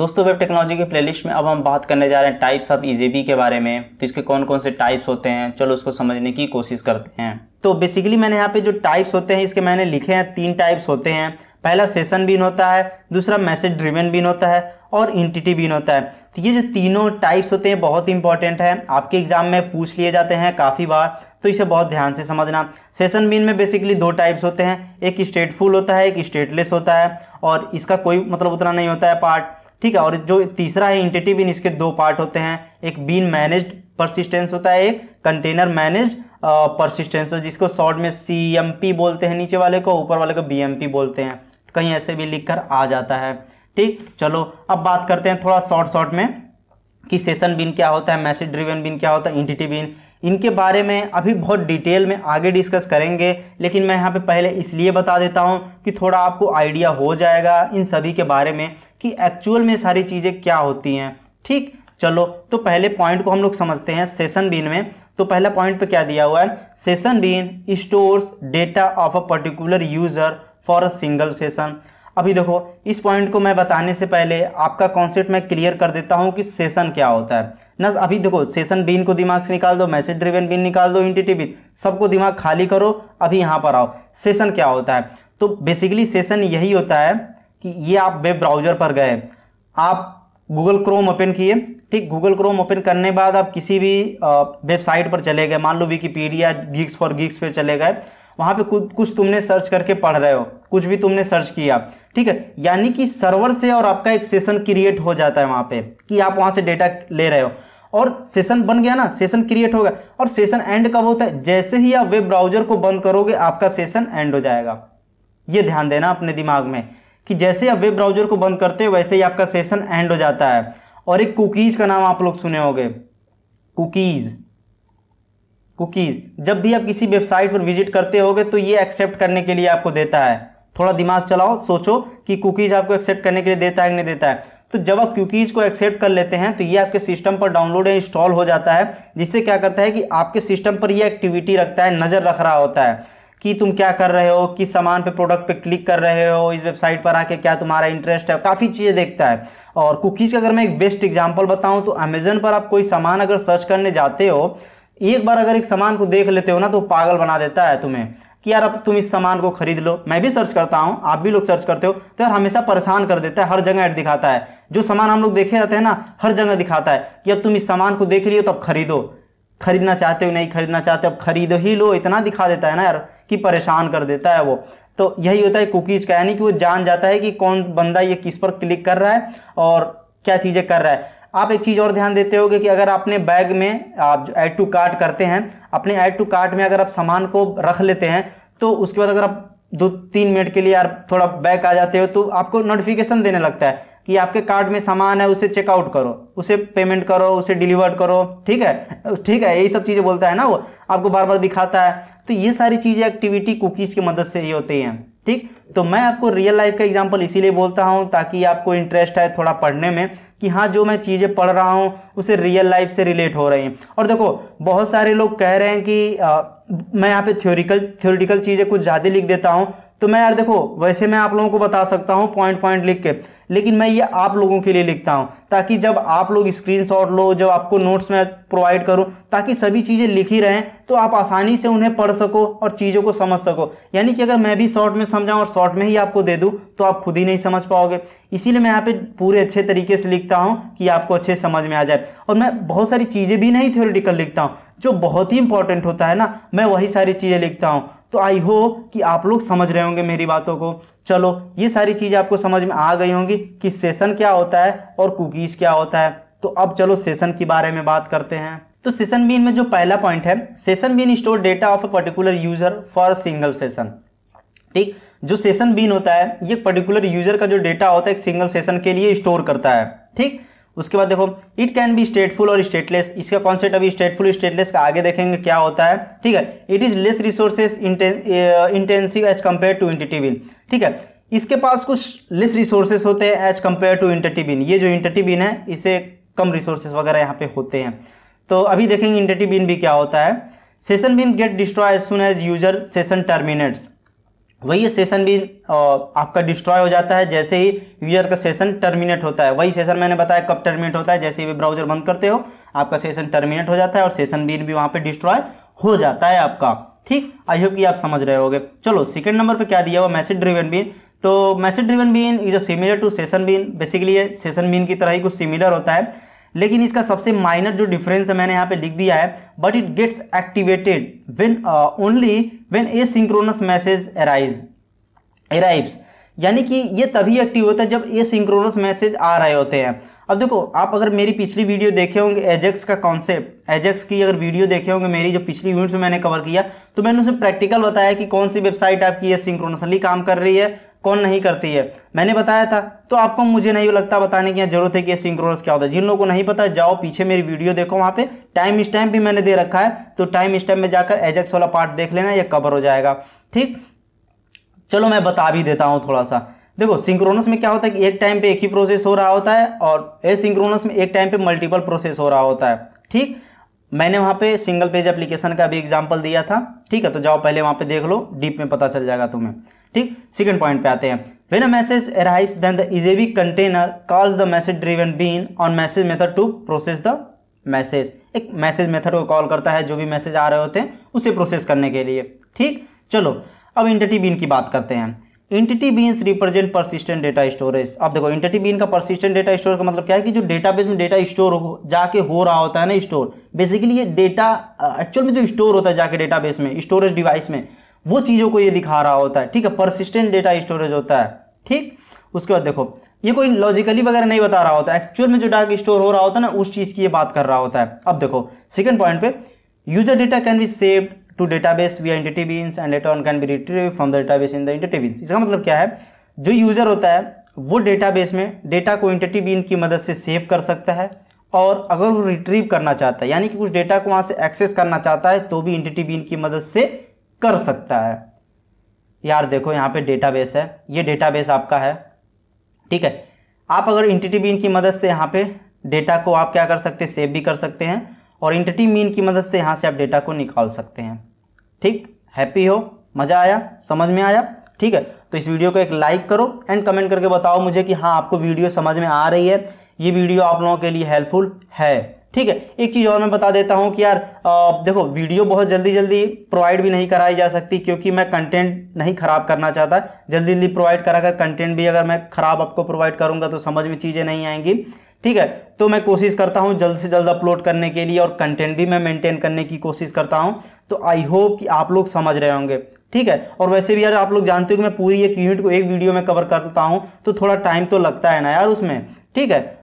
दोस्तों web technology के playlist में अब हम बात करने जा रहे हैं टाइप्स ऑफ ईजेबी के बारे में तो इसके कौन कौन से टाइप्स होते हैं चलो उसको समझने की कोशिश करते हैं तो बेसिकली मैंने यहाँ पे जो टाइप्स होते हैं इसके मैंने लिखे हैं तीन टाइप्स होते हैं पहला सेशन बिन होता है दूसरा मैसेज ड्रिवन बिन होता है और इंटिटी बिन होता है तो ये जो तीनों टाइप्स होते हैं बहुत इंपॉर्टेंट है आपके एग्जाम में पूछ लिए जाते हैं काफ़ी बार तो इसे बहुत ध्यान से समझना सेशन बीन में बेसिकली दो टाइप्स होते हैं एक स्टेटफुल होता है एक स्टेटलेस होता है और इसका कोई मतलब उतना नहीं होता है पार्ट ठीक है और जो तीसरा है इंटेटिव इन इसके दो पार्ट होते हैं एक बीन मैनेज्ड परसिस्टेंस होता है एक कंटेनर मैनेज्ड परसिस्टेंस जिसको शॉर्ट में सी बोलते हैं नीचे वाले को ऊपर वाले को बी बोलते हैं तो कहीं ऐसे भी लिख कर आ जाता है ठीक चलो अब बात करते हैं थोड़ा शॉर्ट शॉर्ट में कि सेशन बिन क्या होता है मैसेज ड्रिवन बिन क्या होता है इंटिटी बिन इनके बारे में अभी बहुत डिटेल में आगे डिस्कस करेंगे लेकिन मैं यहाँ पे पहले इसलिए बता देता हूँ कि थोड़ा आपको आइडिया हो जाएगा इन सभी के बारे में कि एक्चुअल में सारी चीज़ें क्या होती हैं ठीक चलो तो पहले पॉइंट को हम लोग समझते हैं सेशन बीन में तो पहला पॉइंट पे क्या दिया हुआ है session bean stores data of a particular user for a single session अभी देखो इस पॉइंट को मैं बताने से पहले आपका कॉन्सेप्ट मैं क्लियर कर देता हूँ कि सेशन क्या होता है ना अभी देखो सेशन बीन को दिमाग से निकाल दो मैसेज ड्रिवेन बीन निकाल दो इंटिटी बीन सबको दिमाग खाली करो अभी यहाँ पर आओ सेशन क्या होता है तो बेसिकली सेशन यही होता है कि ये आप वेब ब्राउजर पर गए आप गूगल क्रोम ओपन किए ठीक गूगल क्रोम ओपन करने बाद आप किसी भी वेबसाइट पर चले गए मान लो विकीपीडिया गिग्स फॉर गिग्स पर चले गए वहाँ पे कुछ कुछ तुमने सर्च करके पढ़ रहे हो कुछ भी तुमने सर्च किया ठीक है यानी कि सर्वर से और आपका एक सेशन क्रिएट हो जाता है वहाँ पे कि आप वहाँ से डेटा ले रहे हो और सेशन बन गया ना सेशन क्रिएट होगा और सेशन एंड कब होता है जैसे ही आप वेब ब्राउजर को बंद करोगे आपका सेशन एंड हो जाएगा ये ध्यान देना अपने दिमाग में कि जैसे आप वेब ब्राउजर को बंद करते हो वैसे ही आपका सेशन एंड हो जाता है और एक कुकीज़ का नाम आप लोग सुने होंगे कुकीज़ कुकीज़ जब भी आप किसी वेबसाइट पर विजिट करते होगे तो ये एक्सेप्ट करने के लिए आपको देता है थोड़ा दिमाग चलाओ सोचो कि कुकीज़ आपको एक्सेप्ट करने के लिए देता है कि नहीं देता है तो जब आप क्यूकीज़ को एक्सेप्ट कर लेते हैं तो ये आपके सिस्टम पर डाउनलोड या इंस्टॉल हो जाता है जिससे क्या करता है कि आपके सिस्टम पर ये एक्टिविटी रखता है नज़र रख रहा होता है कि तुम क्या कर रहे हो किस सामान पे प्रोडक्ट पे क्लिक कर रहे हो इस वेबसाइट पर आके क्या तुम्हारा इंटरेस्ट है काफ़ी चीज़ें देखता है और कुकीज़ का अगर मैं एक बेस्ट एग्जांपल बताऊं तो अमेजन पर आप कोई सामान अगर सर्च करने जाते हो एक बार अगर एक सामान को देख लेते हो ना तो पागल बना देता है तुम्हें कि यार अब तुम इस सामान को खरीद लो मैं भी सर्च करता हूँ आप भी लोग सर्च करते हो तो यार हमेशा परेशान कर देता है हर जगह ऐड दिखाता है जो सामान हम लोग देखे रहते हैं ना हर जगह दिखाता है कि अब तुम इस सामान को देख लियो तो अब खरीदो खरीदना चाहते हो नहीं खरीदना चाहते हो अब खरीदो ही लो इतना दिखा देता है ना यार कि परेशान कर देता है वो तो यही होता है कुकीज़ का यानी कि वो जान जाता है कि कौन बंदा ये किस पर क्लिक कर रहा है और क्या चीज़ें कर रहा है आप एक चीज़ और ध्यान देते होगे कि अगर आपने बैग में आप जो ऐड टू कार्ट करते हैं अपने ऐड टू कार्ट में अगर आप सामान को रख लेते हैं तो उसके बाद अगर आप दो तीन मिनट के लिए यार थोड़ा बैग आ जाते हो तो आपको नोटिफिकेशन देने लगता है कि आपके कार्ड में सामान है उसे चेकआउट करो उसे पेमेंट करो उसे डिलीवर करो ठीक है ठीक है यही सब चीज़ें बोलता है ना वो आपको बार बार दिखाता है तो ये सारी चीज़ें एक्टिविटी कुकीज़ की मदद से ही होती हैं ठीक तो मैं आपको रियल लाइफ का एग्जाम्पल इसीलिए बोलता हूँ ताकि आपको इंटरेस्ट है थोड़ा पढ़ने में कि हाँ जो मैं चीज़ें पढ़ रहा हूँ उसे रियल लाइफ से रिलेट हो रही हैं और देखो बहुत सारे लोग कह रहे हैं कि आ, मैं यहाँ पे थ्योरिकल थ्योरिटिकल चीज़ें कुछ ज़्यादा लिख देता हूँ तो मैं यार देखो वैसे मैं आप लोगों को बता सकता हूँ पॉइंट पॉइंट लिख के लेकिन मैं ये आप लोगों के लिए लिखता हूँ ताकि जब आप लोग स्क्रीन शॉट लो जब आपको नोट्स में प्रोवाइड करूँ ताकि सभी चीज़ें लिखी रहें तो आप आसानी से उन्हें पढ़ सको और चीज़ों को समझ सको यानी कि अगर मैं भी शॉर्ट में समझाऊँ और शॉर्ट में ही आपको दे दूँ तो आप खुद ही नहीं समझ पाओगे इसीलिए मैं यहाँ पे पूरे अच्छे तरीके से लिखता हूँ कि आपको अच्छे समझ में आ जाए और मैं बहुत सारी चीज़ें भी नहीं थ्योरिटिकल लिखता हूँ जो बहुत ही इंपॉर्टेंट होता है ना मैं वही सारी चीज़ें लिखता हूँ तो आई होप कि आप लोग समझ रहे होंगे मेरी बातों को चलो ये सारी चीज़ें आपको समझ में आ गई होंगी कि सेशन क्या होता है और कुकीज़ क्या होता है तो अब चलो सेशन के बारे में बात करते हैं तो सेशन बीन में जो पहला पॉइंट है session bean store data of a particular user for single session ठीक जो सेशन बीन होता है ये पर्टिकुलर यूजर का जो डेटा होता है एक सिंगल सेशन के लिए स्टोर करता है ठीक उसके बाद देखो इट कैन बी स्टेटफुल और स्टेटलेस इसका कॉन्सेप्ट अभी स्टेटफुल स्टेटलेस का आगे देखेंगे क्या होता है ठीक है it is less resources intensive as compare to entity bean ठीक है इसके पास कुछ लेस रिसोर्सेस होते हैं as compare to entity bean ये जो इंटरटी बिन है इसे कम रिसोर्सेज वगैरह यहाँ पे होते हैं तो अभी देखेंगे इंटरटी बिन भी क्या होता है session bean get destroy as soon as user session terminates वही सेशन भी आपका डिस्ट्रॉय हो जाता है जैसे ही यूजर का सेशन टर्मिनेट होता है वही सेशन मैंने बताया कब टर्मिनेट होता है जैसे ही ब्राउजर बंद करते हो आपका सेशन टर्मिनेट हो जाता है और सेशन बीन भी वहाँ पे डिस्ट्रॉय हो जाता है आपका ठीक आई होप कि आप समझ रहे होगे चलो सेकंड नंबर पे क्या दिया हुआ मैसेज ड्रिवन बीन तो message driven bean is a similar to session bean basically session bean की तरह ही कुछ सिमिलर होता है लेकिन इसका सबसे माइनर जो डिफरेंस है मैंने यहाँ पे लिख दिया है but it gets activated when only when a synchronous message arise arrives यानी कि ये तभी एक्टिव होता है जब ए सिंक्रोनस मैसेज आ रहे होते हैं अब देखो आप अगर मेरी पिछली वीडियो देखे होंगे एजेक्स का कॉन्सेप्ट एजेक्स की अगर वीडियो देखे होंगे मेरी जो पिछली यूनिट्स में मैंने कवर किया तो मैंने उसे प्रैक्टिकल बताया कि कौन सी वेबसाइट आपकी ये सिंक्रोनसली काम कर रही है कौन नहीं करती है मैंने बताया था तो आपको मुझे नहीं लगता बताने की जरूरत है कि सिंक्रोनस क्या होता है जिन लोगों को नहीं पता जाओ पीछे मेरी वीडियो देखो वहां पे टाइम स्टैम्प भी मैंने दे रखा है तो टाइम स्टैम्प में जाकर एजेक्स वाला पार्ट देख लेना यह कवर हो जाएगा ठीक चलो मैं बता भी देता हूँ थोड़ा सा देखो सिंक्रोनस में क्या होता है कि एक टाइम पे एक ही प्रोसेस हो रहा होता है और सिंक्रोनस में एक टाइम पे मल्टीपल प्रोसेस हो रहा होता है ठीक मैंने वहां पे सिंगल पेज एप्लीकेशन का भी एग्जाम्पल दिया था ठीक है तो जाओ पहले वहां पे देख लो डीप में पता चल जाएगा तुम्हें ठीक सेकंड पॉइंट पे आते हैं When a message arrives, then the EJB container calls the message driven bean on message method to process the message एक मैसेज मेथड को कॉल करता है जो भी मैसेज आ रहे होते हैं उसे प्रोसेस करने के लिए ठीक चलो अब इंटिटी बीन की बात करते हैं entity beans represent persistent data storage अब देखो इंटिटी बीन का परसिस्टेंट डेटा स्टोर का मतलब क्या है कि जो डेटाबेस में डेटा स्टोर हो जाके हो रहा होता है ना स्टोर बेसिकली ये डेटा एक्चुअल में जो स्टोर होता है जाके डेटाबेस में स्टोरेज डिवाइस में वो चीज़ों को ये दिखा रहा होता है ठीक है परसिस्टेंट डेटा स्टोरेज होता है ठीक उसके बाद देखो ये कोई लॉजिकली वगैरह नहीं बता रहा होता एक्चुअल में जो डाटा स्टोर हो रहा होता है ना उस चीज़ की ये बात कर रहा होता है अब देखो सेकंड पॉइंट पे user data can be save to database via entity beans and later on can be retrieve from the database in the entity इसका मतलब क्या है जो यूजर होता है वो डेटाबेस में डेटा को इंटिटी बीन की मदद से सेव कर सकता है और अगर वो रिट्रीव करना चाहता है यानी कि कुछ डेटा को वहां से एक्सेस करना चाहता है तो भी इंटिटी बीन की मदद से कर सकता है यार देखो यहाँ पे डेटाबेस है ये डेटाबेस आपका है ठीक है आप अगर इंटिटी बीन की मदद से यहाँ पे डेटा को आप क्या कर सकते हैं सेव भी कर सकते हैं और इंटिटी मीन की मदद से यहाँ से आप डेटा को निकाल सकते हैं ठीक हैप्पी हो मज़ा आया समझ में आया ठीक है तो इस वीडियो को एक लाइक करो एंड कमेंट करके बताओ मुझे कि हाँ आपको वीडियो समझ में आ रही है ये वीडियो आप लोगों के लिए हेल्पफुल है ठीक है एक चीज़ और मैं बता देता हूँ कि यार आ, देखो वीडियो बहुत जल्दी जल्दी प्रोवाइड भी नहीं कराई जा सकती क्योंकि मैं कंटेंट नहीं ख़राब करना चाहता जल्दी जल्दी प्रोवाइड करा कर कंटेंट भी अगर मैं ख़राब आपको प्रोवाइड करूँगा तो समझ में चीज़ें नहीं आएंगी ठीक है तो मैं कोशिश करता हूँ जल्द से जल्द अपलोड करने के लिए और कंटेंट भी मैं मेंटेन करने की कोशिश करता हूँ तो आई होप कि आप लोग समझ रहे होंगे ठीक है और वैसे भी यार आप लोग जानते हो कि मैं पूरी एक यूनिट को एक वीडियो में कवर करता हूँ तो थोड़ा टाइम तो लगता है ना यार उसमें ठीक है